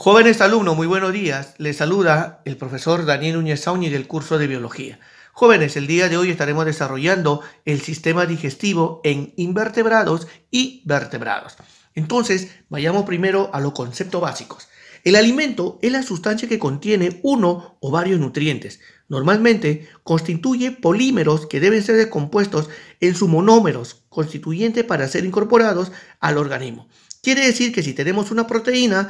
Jóvenes alumnos, muy buenos días. Les saluda el profesor Daniel Núñez Saúñi del curso de Biología. Jóvenes, el día de hoy estaremos desarrollando el sistema digestivo en invertebrados y vertebrados. Entonces, vayamos primero a los conceptos básicos. El alimento es la sustancia que contiene uno o varios nutrientes. Normalmente constituye polímeros que deben ser descompuestos en sus monómeros constituyentes para ser incorporados al organismo. Quiere decir que si tenemos una proteína,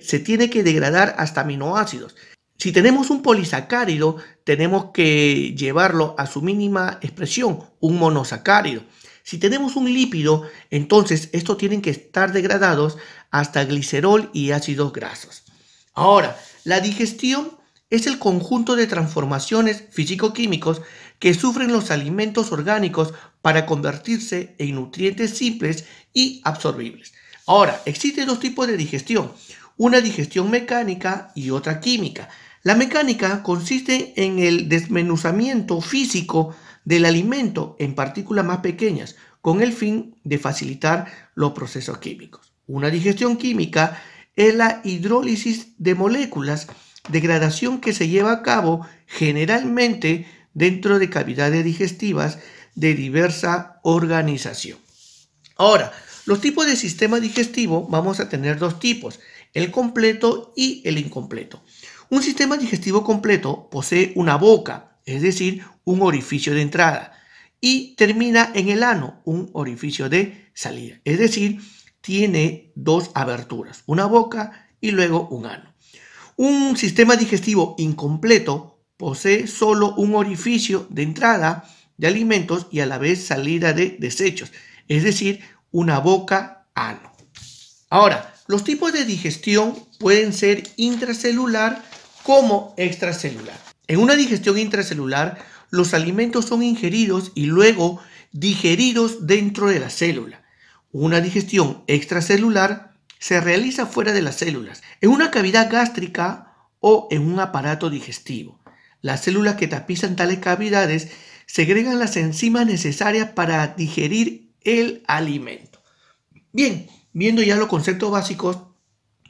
se tiene que degradar hasta aminoácidos. Si tenemos un polisacárido, tenemos que llevarlo a su mínima expresión, un monosacárido. Si tenemos un lípido, entonces estos tienen que estar degradados hasta glicerol y ácidos grasos. Ahora, la digestión es el conjunto de transformaciones físico-químicos que sufren los alimentos orgánicos para convertirse en nutrientes simples y absorbibles. Ahora, existen dos tipos de digestión, una digestión mecánica y otra química. La mecánica consiste en el desmenuzamiento físico del alimento en partículas más pequeñas con el fin de facilitar los procesos químicos. Una digestión química es la hidrólisis de moléculas, degradación que se lleva a cabo generalmente dentro de cavidades digestivas de diversa organización. Ahora, los tipos de sistema digestivo vamos a tener dos tipos, el completo y el incompleto. Un sistema digestivo completo posee una boca, es decir, un orificio de entrada, y termina en el ano, un orificio de salida, es decir, tiene dos aberturas, una boca y luego un ano. Un sistema digestivo incompleto posee solo un orificio de entrada de alimentos y a la vez salida de desechos, es decir, una boca ano. Ahora, los tipos de digestión pueden ser intracelular como extracelular. En una digestión intracelular, los alimentos son ingeridos y luego digeridos dentro de la célula. Una digestión extracelular se realiza fuera de las células, en una cavidad gástrica o en un aparato digestivo. Las células que tapizan tales cavidades segregan las enzimas necesarias para digerir el alimento. Bien, viendo ya los conceptos básicos,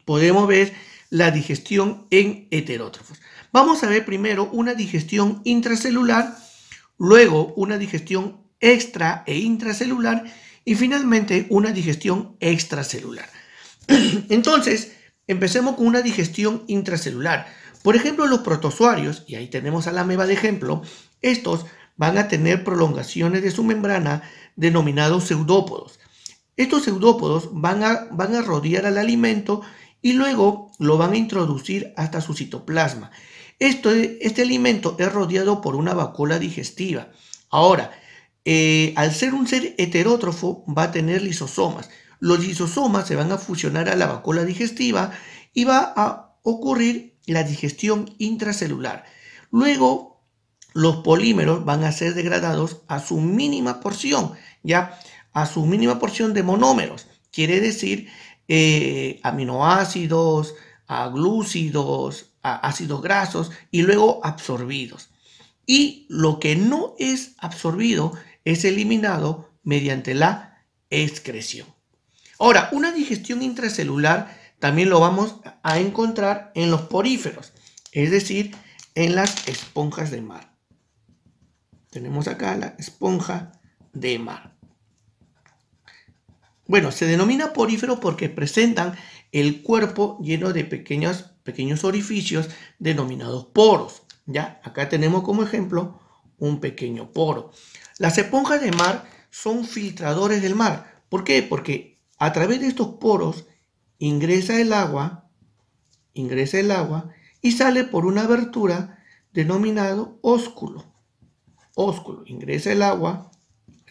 podemos ver la digestión en heterótrofos. Vamos a ver primero una digestión intracelular, luego una digestión extra e intracelular y finalmente una digestión extracelular. Entonces, empecemos con una digestión intracelular. Por ejemplo, los protozoarios, y ahí tenemos a la ameba de ejemplo, estos van a tener prolongaciones de su membrana denominados pseudópodos. Estos pseudópodos van a, van a rodear al alimento y luego lo van a introducir hasta su citoplasma este alimento es rodeado por una vacuola digestiva. Ahora, eh, al ser un ser heterótrofo, va a tener lisosomas. Los lisosomas se van a fusionar a la vacuola digestiva y va a ocurrir la digestión intracelular. Luego, los polímeros van a ser degradados a su mínima porción, ya a su mínima porción de monómeros. Quiere decir eh, aminoácidos, aglúcidos, ácidos grasos y luego absorbidos. Y lo que no es absorbido es eliminado mediante la excreción. Ahora, una digestión intracelular también lo vamos a encontrar en los poríferos, es decir, en las esponjas de mar. Tenemos acá la esponja de mar. Bueno, se denomina porífero porque presentan el cuerpo lleno de pequeños pequeños orificios denominados poros. Ya, acá tenemos como ejemplo un pequeño poro. Las esponjas de mar son filtradores del mar. ¿Por qué? Porque a través de estos poros ingresa el agua, ingresa el agua y sale por una abertura denominado ósculo. Ósculo, ingresa el agua,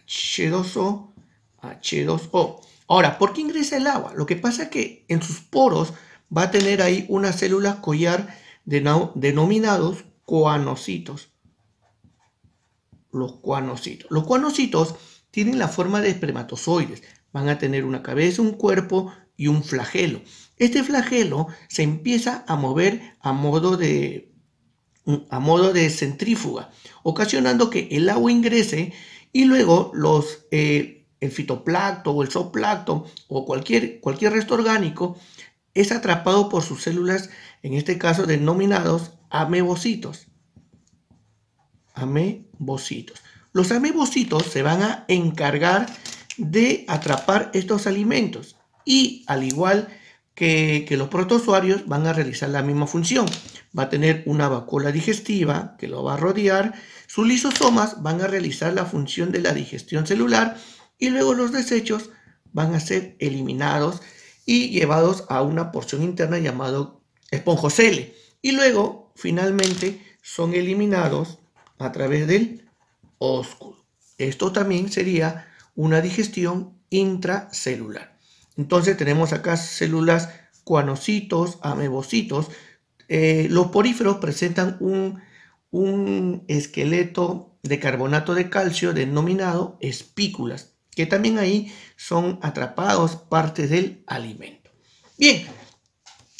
H2O, H2O. Ahora, ¿por qué ingresa el agua? Lo que pasa es que en sus poros va a tener ahí unas células collar denominados cuanocitos. Los cuanocitos. Los cuanocitos tienen la forma de espermatozoides. Van a tener una cabeza, un cuerpo y un flagelo. Este flagelo se empieza a mover a modo de, a modo de centrífuga, ocasionando que el agua ingrese y luego los, eh, el fitoplacto o el zooplancton o cualquier, cualquier resto orgánico es atrapado por sus células, en este caso denominados amebocitos. Amebocitos. Los amebocitos se van a encargar de atrapar estos alimentos y al igual que, los protozoarios van a realizar la misma función. Va a tener una vacuola digestiva que lo va a rodear, sus lisosomas van a realizar la función de la digestión celular y luego los desechos van a ser eliminados y llevados a una porción interna llamado esponjocele. Y luego, finalmente, son eliminados a través del ósculo. Esto también sería una digestión intracelular. Entonces tenemos acá células cuanocitos, amebocitos. Eh, los poríferos presentan un, un esqueleto de carbonato de calcio denominado espículas que también ahí son atrapados parte del alimento. Bien,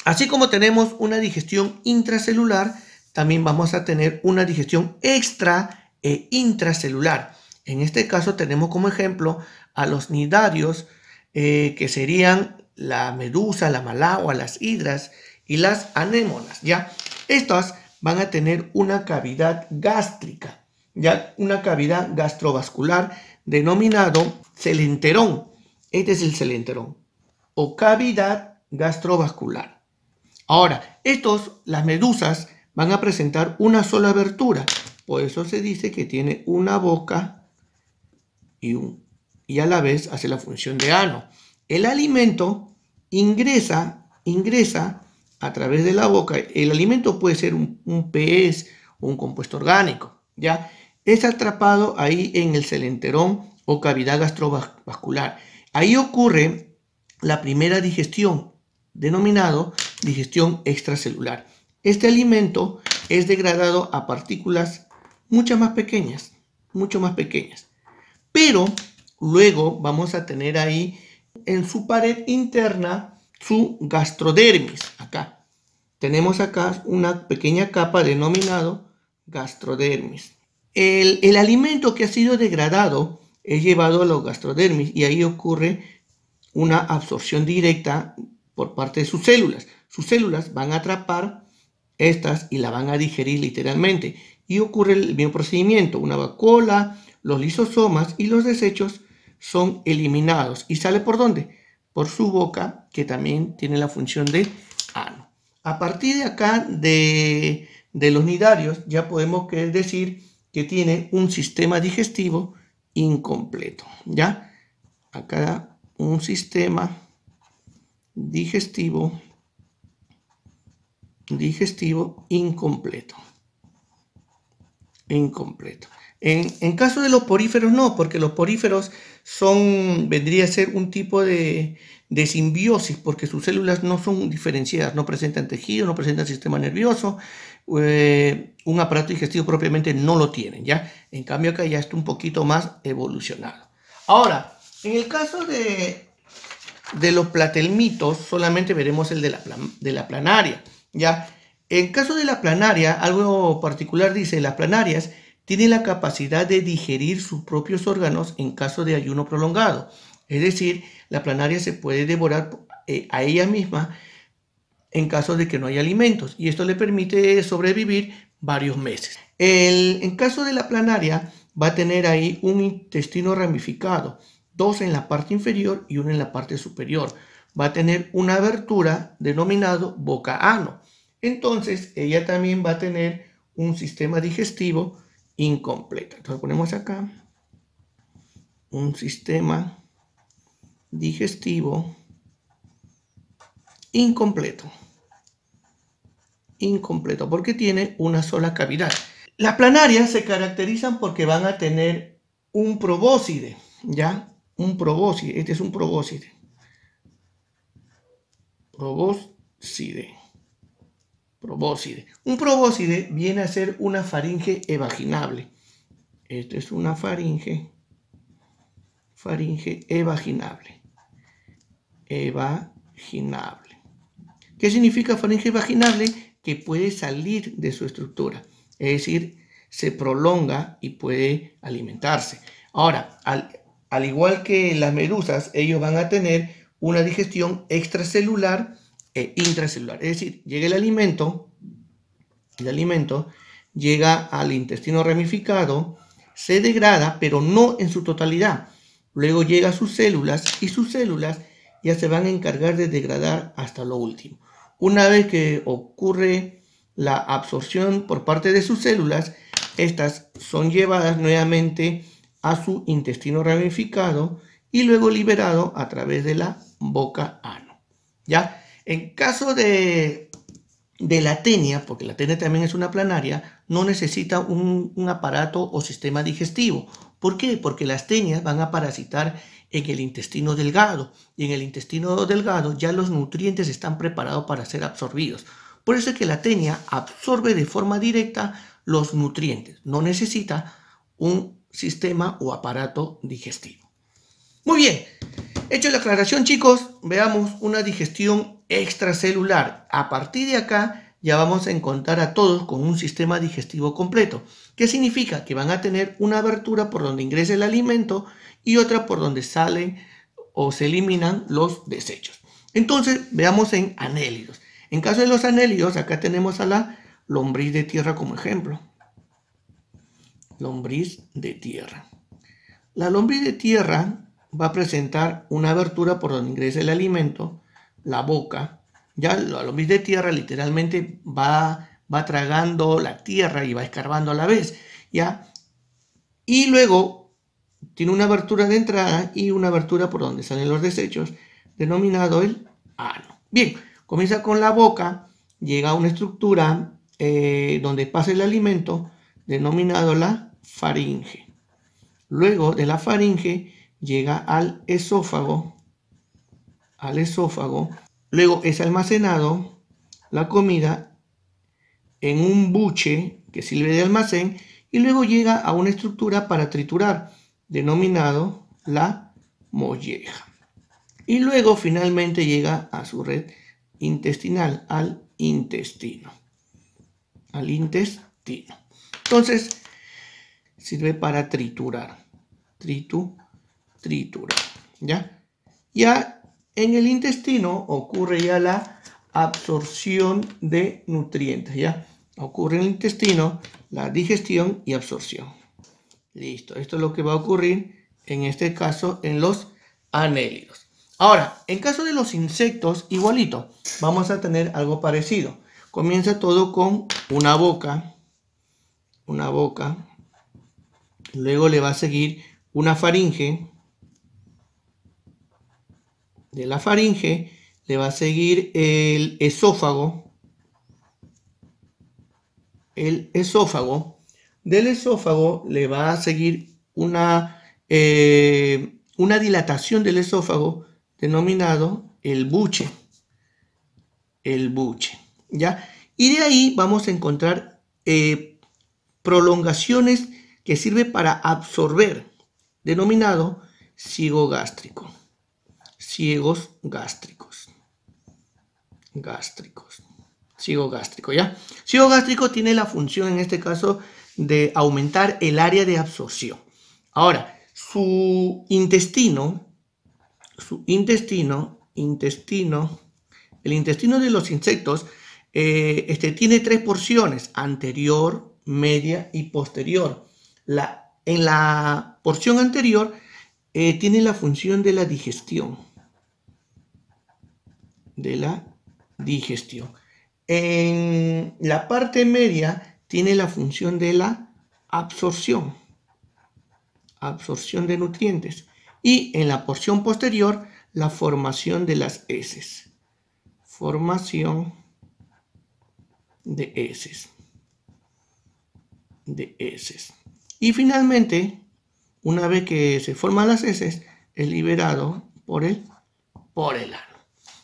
así como tenemos una digestión intracelular, también vamos a tener una digestión extra e intracelular. En este caso tenemos como ejemplo a los nidarios, eh, que serían la medusa, la malagua, las hidras y las anémonas, ¿ya? Estas van a tener una cavidad gástrica, ¿ya? Una cavidad gastrovascular denominado celenterón. Este es el celenterón o cavidad gastrovascular. Ahora, estos, las medusas, van a presentar una sola abertura. Por eso se dice que tiene una boca y, a la vez hace la función de ano. El alimento ingresa, ingresa a través de la boca. El alimento puede ser un, un pez o un compuesto orgánico, ¿ya? es atrapado ahí en el celenterón o cavidad gastrovascular. Ahí ocurre la primera digestión, denominado digestión extracelular. Este alimento es degradado a partículas mucho más pequeñas, mucho más pequeñas. Pero luego vamos a tener ahí en su pared interna su gastrodermis, acá. Tenemos acá una pequeña capa denominado gastrodermis. El, alimento que ha sido degradado es llevado a los gastrodermis y ahí ocurre una absorción directa por parte de sus células. Sus células van a atrapar estas y la van a digerir literalmente. Y ocurre el mismo procedimiento, una vacuola, los lisosomas y los desechos son eliminados. ¿Y sale por dónde? Por su boca, que también tiene la función de ano. A partir de acá, de, de los nidarios, ya podemos decir que tiene un sistema digestivo incompleto, ¿ya? Acá un sistema digestivo digestivo incompleto. Incompleto. En, en, caso de los poríferos no, porque los poríferos son, vendría a ser un tipo de, de simbiosis, porque sus células no son diferenciadas, no presentan tejido, no presentan sistema nervioso, un aparato digestivo propiamente no lo tienen, ¿ya? En cambio acá ya está un poquito más evolucionado. Ahora, en el caso de, de los platelmitos, solamente veremos el de la, de la planaria, ¿ya? En caso de la planaria, algo particular dice, las planarias tienen la capacidad de digerir sus propios órganos en caso de ayuno prolongado. Es decir, la planaria se puede devorar eh, a ella misma en caso de que no haya alimentos y esto le permite sobrevivir varios meses. en caso de la planaria va a tener ahí un intestino ramificado, dos en la parte inferior y uno en la parte superior. Va a tener una abertura denominado boca ano Entonces ella también va a tener un sistema digestivo incompleto. Entonces ponemos acá un sistema digestivo incompleto. Incompleto, porque tiene una sola cavidad. Las planarias se caracterizan porque van a tener un probóscide, ¿ya? Un probóscide, este es un probóscide. Probóscide. Probóscide. Un probóscide viene a ser una faringe evaginable. Esta es una faringe, faringe evaginable. Evaginable. ¿Qué significa faringe vaginable? Que puede salir de su estructura, es decir, se prolonga y puede alimentarse. Ahora, al, igual que las medusas, ellos van a tener una digestión extracelular e intracelular. Es decir, llega el alimento, el alimento llega al intestino ramificado, se degrada, pero no en su totalidad. Luego llega a sus células y sus células ya se van a encargar de degradar hasta lo último. Una vez que ocurre la absorción por parte de sus células, estas son llevadas nuevamente a su intestino ramificado y luego liberado a través de la boca ano. ¿Ya? En caso de, la tenia, porque la tenia también es una planaria, no necesita un, un aparato o sistema digestivo. ¿Por qué? Porque las tenias van a parasitar en el intestino delgado y en el intestino delgado ya los nutrientes están preparados para ser absorbidos. Por eso es que la tenia absorbe de forma directa los nutrientes, no necesita un sistema o aparato digestivo. Muy bien, hecho la aclaración chicos, veamos una digestión extracelular. A partir de acá ya vamos a encontrar a todos con un sistema digestivo completo, que significa que van a tener una abertura por donde ingresa el alimento y otra por donde salen o se eliminan los desechos. Entonces, veamos en anélidos. En caso de los anélidos, acá tenemos a la lombriz de tierra como ejemplo. Lombriz de tierra. La lombriz de tierra va a presentar una abertura por donde ingresa el alimento, la boca, ya lo mismo de tierra literalmente va, va tragando la tierra y va escarbando a la vez, ¿ya? Y luego tiene una abertura de entrada y una abertura por donde salen los desechos, denominado el ano. Bien, comienza con la boca, llega a una estructura eh, donde pasa el alimento, denominado la faringe. Luego de la faringe llega al esófago, al esófago Luego es almacenado la comida en un buche que sirve de almacén y luego llega a una estructura para triturar, denominado la molleja. Y luego finalmente llega a su red intestinal, al intestino. Al intestino. Entonces, sirve para triturar. Tritu, triturar. ¿Ya? Ya en el intestino ocurre ya la absorción de nutrientes, ¿ya? Ocurre en el intestino la digestión y absorción. Listo, esto es lo que va a ocurrir en este caso en los anélidos. Ahora, en caso de los insectos, igualito, vamos a tener algo parecido. Comienza todo con una boca, una boca, luego le va a seguir una faringe, de la faringe, le va a seguir el esófago, el esófago, del esófago le va a seguir una, eh, una dilatación del esófago denominado el buche, el buche, ¿ya? Y de ahí vamos a encontrar eh, prolongaciones que sirve para absorber, denominado gástrico ciegos gástricos. Gástricos. Ciego gástrico, ¿ya? Ciego gástrico tiene la función, en este caso, de aumentar el área de absorción. Ahora, su intestino, su intestino, intestino, el intestino de los insectos eh, este, tiene tres porciones, anterior, media y posterior. La, en la porción anterior eh, tiene la función de la digestión de la digestión. En la parte media tiene la función de la absorción, absorción de nutrientes. Y en la porción posterior, la formación de las heces, formación de heces, de heces. Y finalmente, una vez que se forman las heces, es liberado por el, por el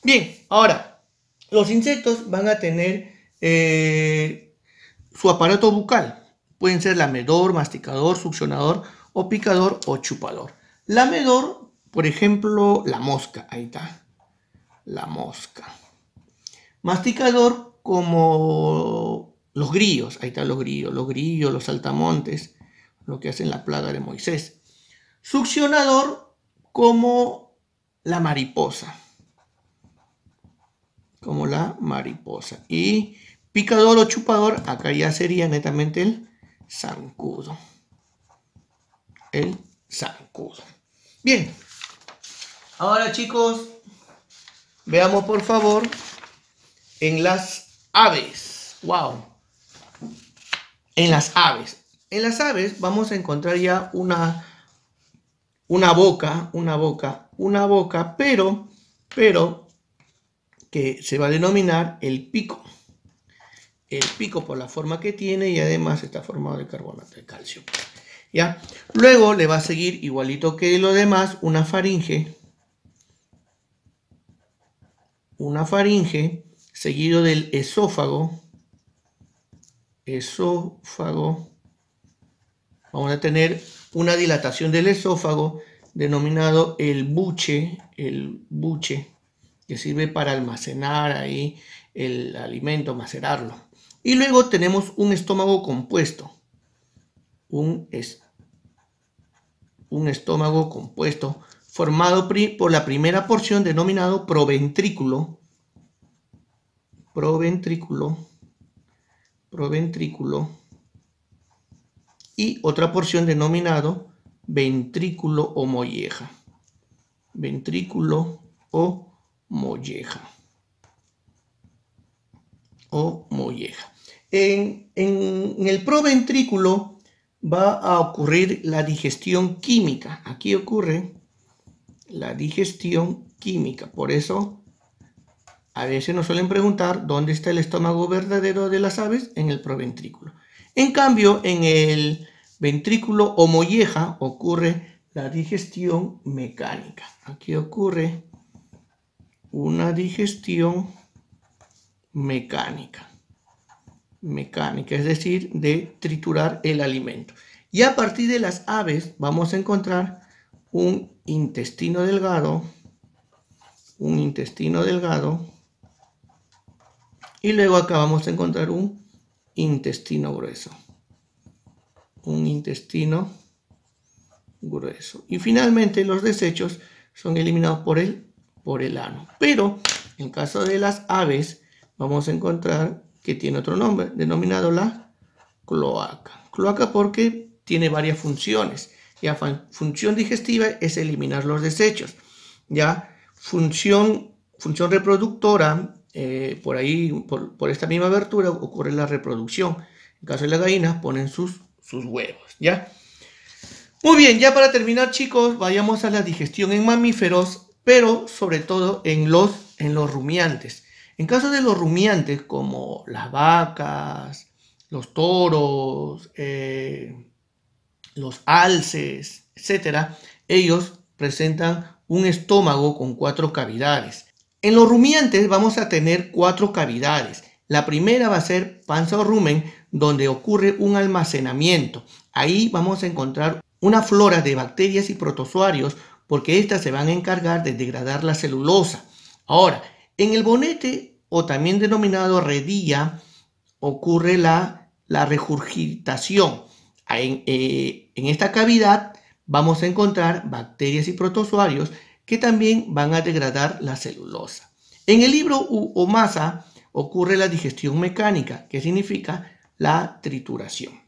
Bien, ahora, los insectos van a tener eh, su aparato bucal. Pueden ser lamedor, masticador, succionador o picador o chupador. Lamedor, por ejemplo, la mosca. Ahí está. La mosca. Masticador como los grillos. Ahí están los grillos, los grillos, los saltamontes. Lo que hacen la plaga de Moisés. Succionador como la mariposa como la mariposa. Y picador o chupador, acá ya sería netamente el zancudo. El zancudo. Bien. Ahora chicos, veamos por favor en las aves. ¡Wow! En las aves. En las aves vamos a encontrar ya una, una boca, una boca, una boca, pero, pero que se va a denominar el pico. El pico por la forma que tiene y además está formado de carbonato de calcio. ¿Ya? Luego le va a seguir, igualito que lo demás, una faringe. Una faringe seguido del esófago. Esófago. Vamos a tener una dilatación del esófago denominado el buche. El buche que sirve para almacenar ahí el alimento, macerarlo. Y luego tenemos un estómago compuesto. Un, es, un estómago compuesto formado por la primera porción denominado proventrículo. Proventrículo. Proventrículo. Y otra porción denominado ventrículo o molleja. Ventrículo o Molleja. O molleja. En, el proventrículo va a ocurrir la digestión química. Aquí ocurre la digestión química. Por eso, a veces nos suelen preguntar dónde está el estómago verdadero de las aves en el proventrículo. En cambio, en el ventrículo o molleja ocurre la digestión mecánica. Aquí ocurre una digestión mecánica. Mecánica, es decir, de triturar el alimento. Y a partir de las aves vamos a encontrar un intestino delgado, un intestino delgado, y luego acá vamos a encontrar un intestino grueso. Un intestino grueso. Y finalmente los desechos son eliminados por el por el ano. Pero en caso de las aves, vamos a encontrar que tiene otro nombre, denominado la cloaca. Cloaca porque tiene varias funciones. Ya función digestiva es eliminar los desechos. Ya función, función reproductora, eh, por ahí, por, esta misma abertura ocurre la reproducción. En caso de las gallinas ponen sus, sus huevos. Ya. Muy bien, ya para terminar chicos, vayamos a la digestión en mamíferos pero sobre todo en los, en los rumiantes. En caso de los rumiantes, como las vacas, los toros, eh, los alces, etc., ellos presentan un estómago con cuatro cavidades. En los rumiantes vamos a tener cuatro cavidades. La primera va a ser panza o rumen, donde ocurre un almacenamiento. Ahí vamos a encontrar una flora de bacterias y protozoarios porque éstas se van a encargar de degradar la celulosa. Ahora, en el bonete, o también denominado redilla, ocurre la, la regurgitación. Eh, en, esta cavidad vamos a encontrar bacterias y protozoarios que también van a degradar la celulosa. En el libro o masa ocurre la digestión mecánica, que significa la trituración.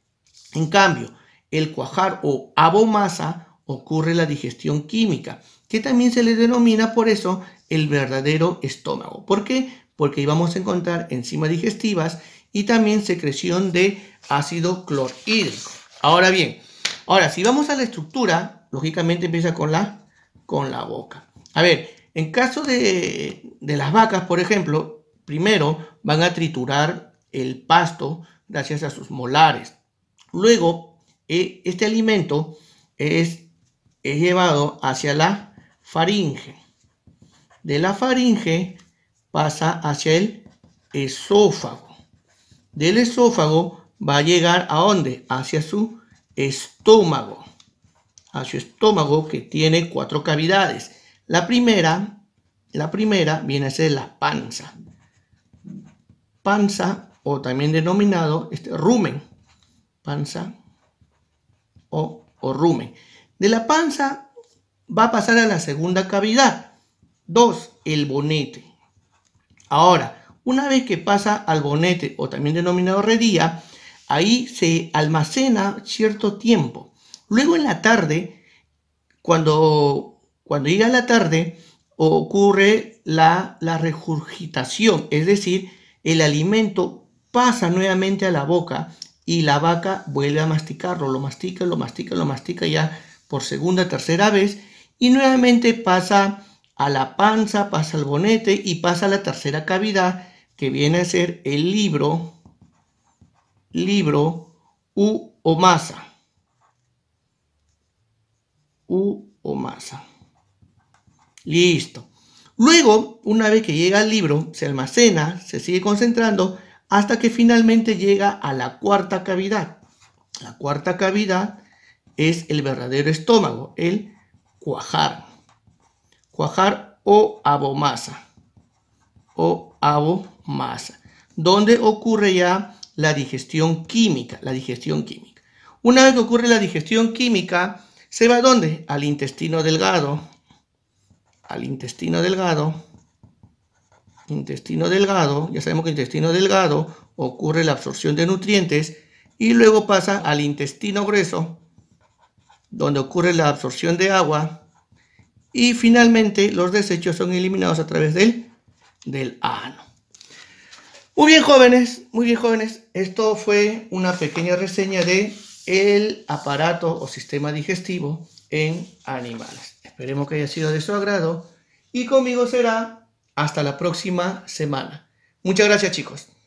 En cambio, el cuajar o abomasa ocurre la digestión química, que también se le denomina por eso el verdadero estómago. ¿Por qué? Porque íbamos a encontrar enzimas digestivas y también secreción de ácido clorhídrico. Ahora bien, ahora si vamos a la estructura, lógicamente empieza con la, con la boca. A ver, en caso de, las vacas, por ejemplo, primero van a triturar el pasto gracias a sus molares. Luego, eh, este alimento es es llevado hacia la faringe. De la faringe pasa hacia el esófago. Del esófago va a llegar a dónde? Hacia su estómago. A su estómago que tiene cuatro cavidades. La primera, la primera viene a ser la panza. Panza o también denominado este, rumen. Panza o, o rumen. De la panza va a pasar a la segunda cavidad. Dos, El bonete. Ahora, una vez que pasa al bonete o también denominado redía, ahí se almacena cierto tiempo. Luego en la tarde, cuando, cuando llega la tarde, ocurre la, la regurgitación, es decir, el alimento pasa nuevamente a la boca y la vaca vuelve a masticarlo, lo mastica, lo mastica, lo mastica, ya por segunda, tercera vez y nuevamente pasa a la panza, pasa al bonete y pasa a la tercera cavidad que viene a ser el libro, libro u o masa. U o masa. Listo. Luego, una vez que llega al libro, se almacena, se sigue concentrando hasta que finalmente llega a la cuarta cavidad. La cuarta cavidad es el verdadero estómago, el cuajar. Cuajar o abomasa. O abomasa. Donde ocurre ya la digestión química. La digestión química. Una vez que ocurre la digestión química, ¿se va a dónde? Al intestino delgado. Al intestino delgado. Intestino delgado. Ya sabemos que intestino delgado ocurre la absorción de nutrientes y luego pasa al intestino grueso donde ocurre la absorción de agua y finalmente los desechos son eliminados a través del, del ano. Muy bien jóvenes, muy bien jóvenes, esto fue una pequeña reseña de el aparato o sistema digestivo en animales. Esperemos que haya sido de su agrado y conmigo será hasta la próxima semana. Muchas gracias chicos.